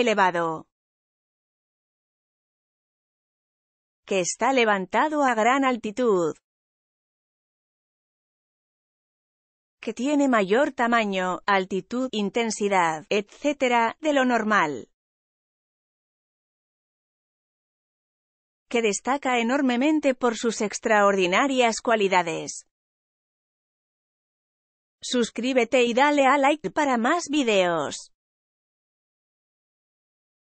elevado. Que está levantado a gran altitud. que tiene mayor tamaño, altitud, intensidad, etc., de lo normal. que destaca enormemente por sus extraordinarias cualidades. Suscríbete y dale a like para más videos.